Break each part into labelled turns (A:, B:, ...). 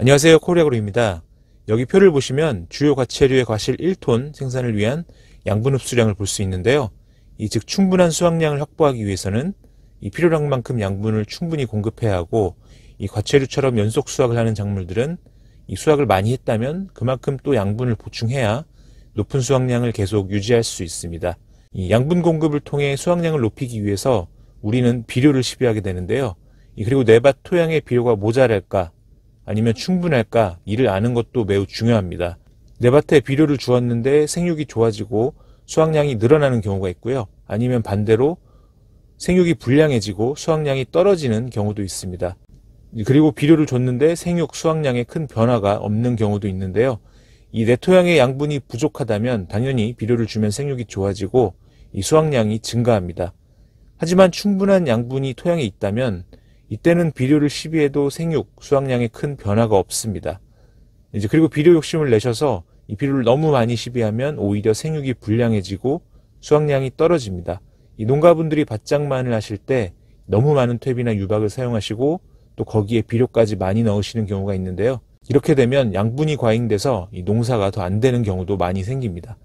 A: 안녕하세요 코리아그룹입니다. 여기 표를 보시면 주요 과체류의 과실 1톤 생산을 위한 양분 흡수량을 볼 수 있는데요. 이 즉 충분한 수확량을 확보하기 위해서는 이 필요량만큼 양분을 충분히 공급해야 하고 이 과체류처럼 연속 수확을 하는 작물들은 이 수확을 많이 했다면 그만큼 또 양분을 보충해야 높은 수확량을 계속 유지할 수 있습니다. 이 양분 공급을 통해 수확량을 높이기 위해서 우리는 비료를 시비하게 되는데요. 그리고 내밭 네 토양의 비료가 모자랄까 아니면 충분할까 이를 아는 것도 매우 중요합니다. 내 밭에 비료를 주었는데 생육이 좋아지고 수확량이 늘어나는 경우가 있고요. 아니면 반대로 생육이 불량해지고 수확량이 떨어지는 경우도 있습니다. 그리고 비료를 줬는데 생육 수확량에 큰 변화가 없는 경우도 있는데요. 이 내 토양의 양분이 부족하다면 당연히 비료를 주면 생육이 좋아지고 이 수확량이 증가합니다. 하지만 충분한 양분이 토양에 있다면 이때는 비료를 시비해도 생육, 수확량에 큰 변화가 없습니다. 이제 그리고 비료 욕심을 내셔서 이 비료를 너무 많이 시비하면 오히려 생육이 불량해지고 수확량이 떨어집니다. 이 농가분들이 밭장만을 하실 때 너무 많은 퇴비나 유박을 사용하시고 또 거기에 비료까지 많이 넣으시는 경우가 있는데요. 이렇게 되면 양분이 과잉돼서 이 농사가 더 안 되는 경우도 많이 생깁니다.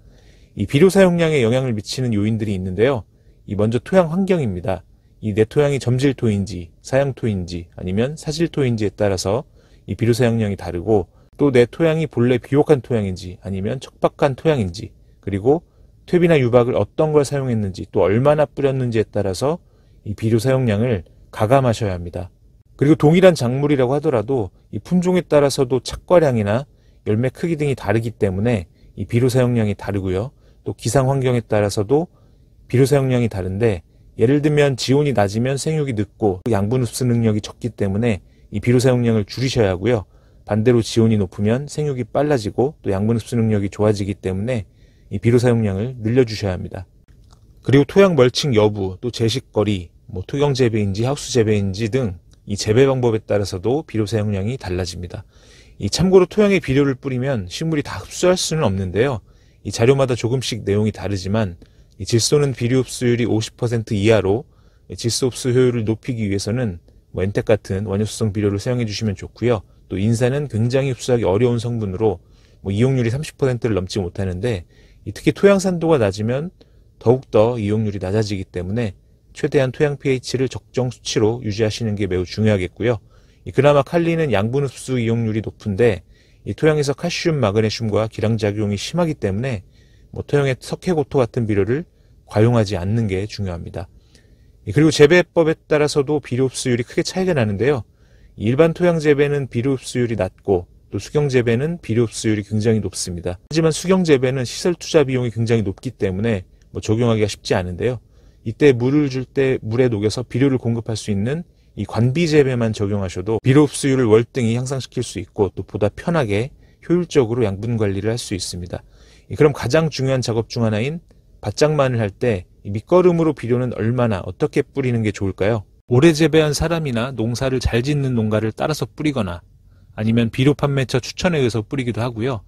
A: 이 비료 사용량에 영향을 미치는 요인들이 있는데요. 이 먼저 토양 환경입니다. 이내 토양이 점질토인지 사양토인지 아니면 사질토인지에 따라서 이 비료 사용량이 다르고 또 내 토양이 본래 비옥한 토양인지 아니면 척박한 토양인지 그리고 퇴비나 유박을 어떤 걸 사용했는지 또 얼마나 뿌렸는지에 따라서 이 비료 사용량을 가감하셔야 합니다. 그리고 동일한 작물이라고 하더라도 이 품종에 따라서도 착과량이나 열매 크기 등이 다르기 때문에 이 비료 사용량이 다르고요. 또 기상 환경에 따라서도 비료 사용량이 다른데 예를 들면 지온이 낮으면 생육이 늦고 그 양분 흡수 능력이 적기 때문에 이 비료 사용량을 줄이셔야 하고요. 반대로 지온이 높으면 생육이 빨라지고 또 양분 흡수 능력이 좋아지기 때문에 이 비료 사용량을 늘려주셔야 합니다. 그리고 토양 멀칭 여부, 또 재식거리, 뭐 토경 재배인지 하우스 재배인지 등 이 재배 방법에 따라서도 비료 사용량이 달라집니다. 이 참고로 토양에 비료를 뿌리면 식물이 다 흡수할 수는 없는데요. 이 자료마다 조금씩 내용이 다르지만 질소는 비료 흡수율이 50% 이하로 질소 흡수 효율을 높이기 위해서는 뭐 엔텍 같은 원효수성 비료를 사용해 주시면 좋고요. 또 인산은 굉장히 흡수하기 어려운 성분으로 뭐 이용률이 30%를 넘지 못하는데 특히 토양 산도가 낮으면 더욱더 이용률이 낮아지기 때문에 최대한 토양 pH를 적정 수치로 유지하시는 게 매우 중요하겠고요. 그나마 칼리는 양분 흡수 이용률이 높은데 이 토양에서 칼슘, 마그네슘과 기량작용이 심하기 때문에 뭐 토양의 석회고토 같은 비료를 과용하지 않는 게 중요합니다. 예, 그리고 재배법에 따라서도 비료 흡수율이 크게 차이가 나는데요. 일반 토양 재배는 비료 흡수율이 낮고 또 수경 재배는 비료 흡수율이 굉장히 높습니다. 하지만 수경 재배는 시설 투자 비용이 굉장히 높기 때문에 뭐 적용하기가 쉽지 않은데요. 이때 물을 줄 때 물에 녹여서 비료를 공급할 수 있는 이 관비 재배만 적용하셔도 비료 흡수율을 월등히 향상시킬 수 있고 또 보다 편하게 효율적으로 양분 관리를 할 수 있습니다. 예, 그럼 가장 중요한 작업 중 하나인 바짝만을 할 때 밑거름으로 비료는 얼마나 어떻게 뿌리는 게 좋을까요? 오래 재배한 사람이나 농사를 잘 짓는 농가를 따라서 뿌리거나 아니면 비료 판매처 추천에 의해서 뿌리기도 하고요.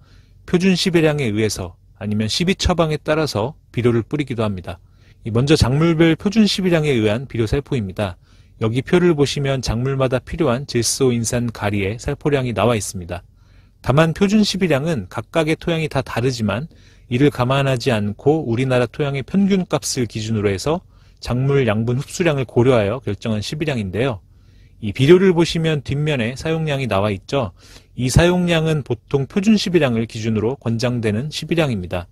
A: 표준 시배량에 의해서 아니면 시비 처방에 따라서 비료를 뿌리기도 합니다. 먼저 작물별 표준 시비량에 의한 비료 살포입니다. 여기 표를 보시면 작물마다 필요한 질소, 인산, 가리의 살포량이 나와 있습니다. 다만 표준 시비량은 각각의 토양이 다 다르지만 이를 감안하지 않고 우리나라 토양의 평균값을 기준으로 해서 작물 양분 흡수량을 고려하여 결정한 시비량인데요. 이 비료를 보시면 뒷면에 사용량이 나와 있죠. 이 사용량은 보통 표준 시비량을 기준으로 권장되는 시비량입니다.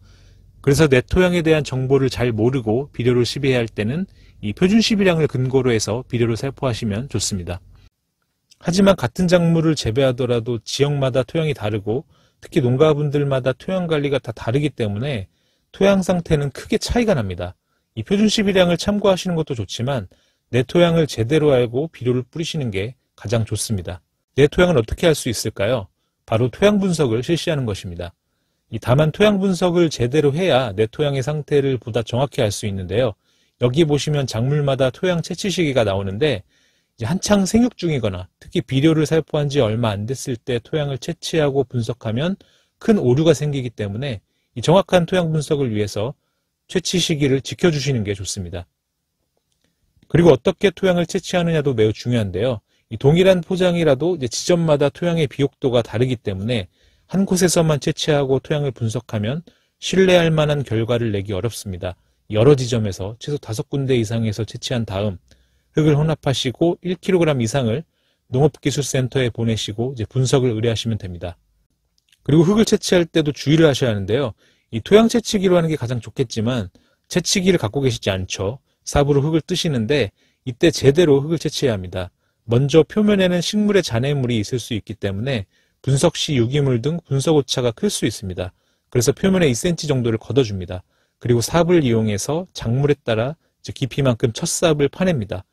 A: 그래서 내 토양에 대한 정보를 잘 모르고 비료를 시비해야 할 때는 이 표준 시비량을 근거로 해서 비료를 살포하시면 좋습니다. 하지만 같은 작물을 재배하더라도 지역마다 토양이 다르고 특히 농가분들마다 토양 관리가 다 다르기 때문에 토양 상태는 크게 차이가 납니다. 이 표준 시비량을 참고하시는 것도 좋지만 내 토양을 제대로 알고 비료를 뿌리시는 게 가장 좋습니다. 내 토양을 어떻게 할 수 있을까요? 바로 토양 분석을 실시하는 것입니다. 이 다만 토양 분석을 제대로 해야 내 토양의 상태를 보다 정확히 알 수 있는데요. 여기 보시면 작물마다 토양 채취 시기가 나오는데 한창 생육 중이거나 특히 비료를 살포한 지 얼마 안 됐을 때 토양을 채취하고 분석하면 큰 오류가 생기기 때문에 이 정확한 토양 분석을 위해서 채취 시기를 지켜주시는 게 좋습니다. 그리고 어떻게 토양을 채취하느냐도 매우 중요한데요. 동일한 포장이라도 지점마다 토양의 비옥도가 다르기 때문에 한 곳에서만 채취하고 토양을 분석하면 신뢰할 만한 결과를 내기 어렵습니다. 여러 지점에서 최소 다섯 군데 이상에서 채취한 다음 흙을 혼합하시고 1kg 이상을 농업기술센터에 보내시고 이제 분석을 의뢰하시면 됩니다. 그리고 흙을 채취할 때도 주의를 하셔야 하는데요. 이 토양 채취기로 하는 게 가장 좋겠지만 채취기를 갖고 계시지 않죠. 삽으로 흙을 뜨시는데 이때 제대로 흙을 채취해야 합니다. 먼저 표면에는 식물의 잔해물이 있을 수 있기 때문에 분석 시 유기물 등 분석 오차가 클 수 있습니다. 그래서 표면에 2cm 정도를 걷어줍니다. 그리고 삽을 이용해서 작물에 따라 깊이만큼 첫 삽을 파냅니다.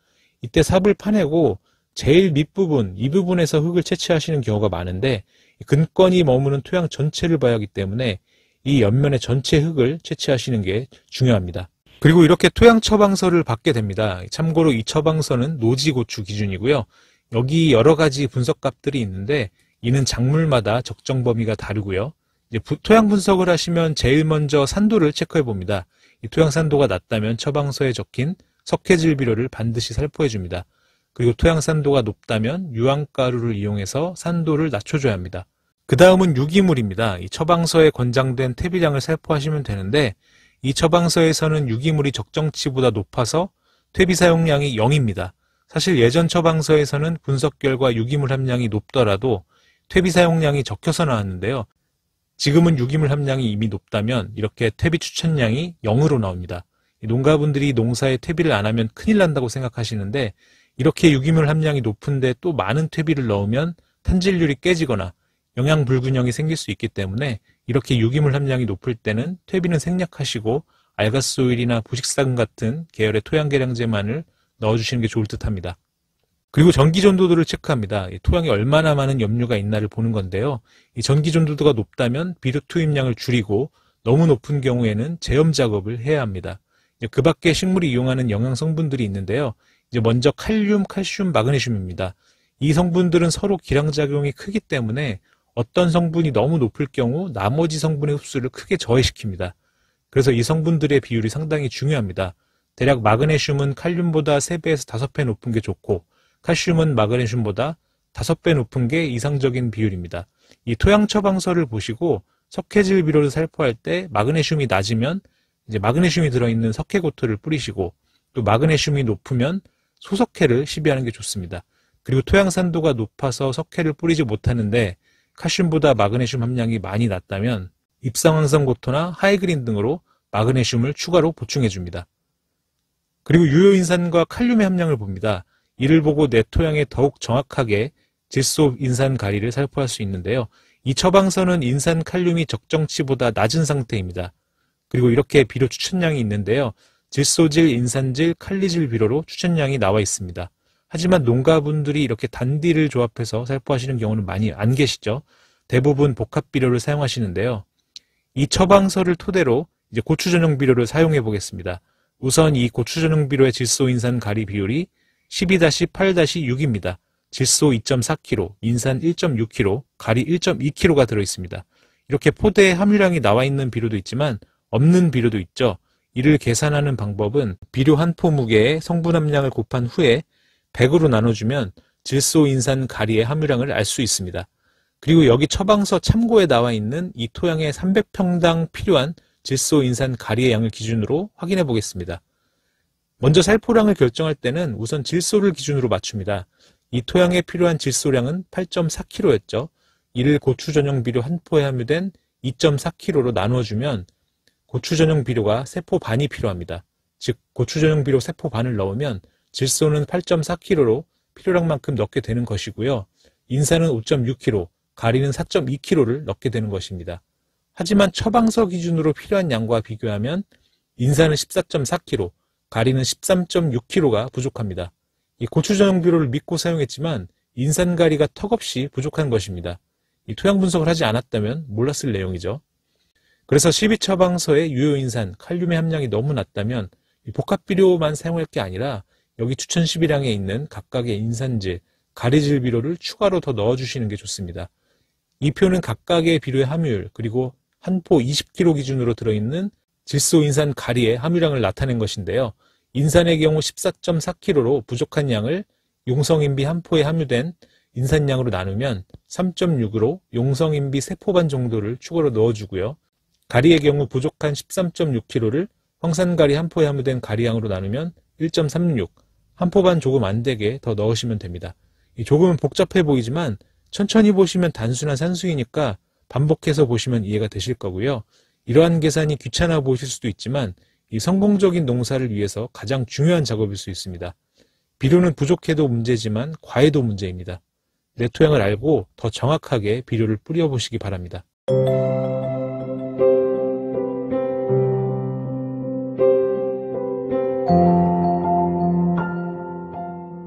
A: 이때 삽을 파내고 제일 밑부분, 이 부분에서 흙을 채취하시는 경우가 많은데 근권이 머무는 토양 전체를 봐야 하기 때문에 이 옆면의 전체 흙을 채취하시는 게 중요합니다. 그리고 이렇게 토양 처방서를 받게 됩니다. 참고로 이 처방서는 노지 고추 기준이고요. 여기 여러 가지 분석값들이 있는데 이는 작물마다 적정 범위가 다르고요. 이제 토양 분석을 하시면 제일 먼저 산도를 체크해 봅니다. 이 토양 산도가 낮다면 처방서에 적힌 석회질비료를 반드시 살포해 줍니다. 그리고 토양 산도가 높다면 유황가루를 이용해서 산도를 낮춰줘야 합니다. 그 다음은 유기물입니다. 이 처방서에 권장된 퇴비량을 살포하시면 되는데 이 처방서에서는 유기물이 적정치보다 높아서 퇴비 사용량이 0입니다. 사실 예전 처방서에서는 분석 결과 유기물 함량이 높더라도 퇴비 사용량이 적혀서 나왔는데요. 지금은 유기물 함량이 이미 높다면 이렇게 퇴비 추천량이 0으로 나옵니다. 농가분들이 농사에 퇴비를 안 하면 큰일 난다고 생각하시는데 이렇게 유기물 함량이 높은데 또 많은 퇴비를 넣으면 탄질률이 깨지거나 영양 불균형이 생길 수 있기 때문에 이렇게 유기물 함량이 높을 때는 퇴비는 생략하시고 알가스오일이나 부식사금 같은 계열의 토양계량제만을 넣어주시는 게 좋을 듯합니다. 그리고 전기전도도를 체크합니다. 토양에 얼마나 많은 염류가 있나를 보는 건데요. 이 전기전도도가 높다면 비료 투입량을 줄이고 너무 높은 경우에는 제염 작업을 해야 합니다. 그 밖에 식물이 이용하는 영양 성분들이 있는데요. 이제 먼저 칼륨, 칼슘, 마그네슘입니다. 이 성분들은 서로 기량작용이 크기 때문에 어떤 성분이 너무 높을 경우 나머지 성분의 흡수를 크게 저해시킵니다. 그래서 이 성분들의 비율이 상당히 중요합니다. 대략 마그네슘은 칼륨보다 3배에서 5배 높은 게 좋고 칼슘은 마그네슘보다 5배 높은 게 이상적인 비율입니다. 이 토양 처방서를 보시고 석회질 비료를 살포할 때 마그네슘이 낮으면 이제 마그네슘이 들어있는 석회고토를 뿌리시고 또 마그네슘이 높으면 소석회를 시비하는 게 좋습니다. 그리고 토양산도가 높아서 석회를 뿌리지 못하는데 칼슘보다 마그네슘 함량이 많이 낮다면 입상황성 고토나 하이그린 등으로 마그네슘을 추가로 보충해 줍니다. 그리고 유효인산과 칼륨의 함량을 봅니다. 이를 보고 내 토양에 더욱 정확하게 질소 인산 가리를 살포할 수 있는데요. 이 처방선은 인산 칼륨이 적정치보다 낮은 상태입니다. 그리고 이렇게 비료 추천량이 있는데요. 질소질, 인산질, 칼리질 비료로 추천량이 나와 있습니다. 하지만 농가분들이 이렇게 단디를 조합해서 살포하시는 경우는 많이 안 계시죠. 대부분 복합 비료를 사용하시는데요. 이 처방서를 토대로 이제 고추 전용 비료를 사용해 보겠습니다. 우선 이 고추 전용 비료의 질소 인산 가리 비율이 12-8-6입니다. 질소 2.4kg, 인산 1.6kg, 가리 1.2kg가 들어 있습니다. 이렇게 포대에 함유량이 나와 있는 비료도 있지만 없는 비료도 있죠. 이를 계산하는 방법은 비료 한 포무게의 성분 함량을 곱한 후에 100으로 나눠주면 질소, 인산, 가리의 함유량을 알 수 있습니다. 그리고 여기 처방서 참고에 나와 있는 이 토양의 300평당 필요한 질소, 인산, 가리의 양을 기준으로 확인해 보겠습니다. 먼저 살포량을 결정할 때는 우선 질소를 기준으로 맞춥니다. 이 토양에 필요한 질소량은 8.4kg였죠. 이를 고추 전용 비료 한 포에 함유된 2.4kg로 나눠주면 고추 전용 비료가 세포 반이 필요합니다. 즉 고추 전용 비료 세포 반을 넣으면 질소는 8.4kg로 필요량만큼 넣게 되는 것이고요. 인산은 5.6kg, 가리는 4.2kg를 넣게 되는 것입니다. 하지만 처방서 기준으로 필요한 양과 비교하면 인산은 14.4kg, 가리는 13.6kg가 부족합니다. 이 고추 전용 비료를 믿고 사용했지만 인산가리가 턱없이 부족한 것입니다. 이 토양 분석을 하지 않았다면 몰랐을 내용이죠. 그래서 12처방서의 유효인산 칼륨의 함량이 너무 낮다면 복합비료만 사용할 게 아니라 여기 추천 12량에 있는 각각의 인산질, 가리질 비료를 추가로 더 넣어주시는 게 좋습니다. 이 표는 각각의 비료의 함유율 그리고 한포 20kg 기준으로 들어있는 질소인산 가리의 함유량을 나타낸 것인데요. 인산의 경우 14.4kg로 부족한 양을 용성인비 한 포에 함유된 인산량으로 나누면 3.6으로 용성인비 세포반 정도를 추가로 넣어주고요. 가리의 경우 부족한 13.6kg를 황산가리 한 포에 함유된 가리양으로 나누면 1.36, 한 포 반 조금 안 되게 더 넣으시면 됩니다. 조금은 복잡해 보이지만 천천히 보시면 단순한 산수이니까 반복해서 보시면 이해가 되실 거고요. 이러한 계산이 귀찮아 보이실 수도 있지만 이 성공적인 농사를 위해서 가장 중요한 작업일 수 있습니다. 비료는 부족해도 문제지만 과해도 문제입니다. 내 토양을 알고 더 정확하게 비료를 뿌려보시기 바랍니다.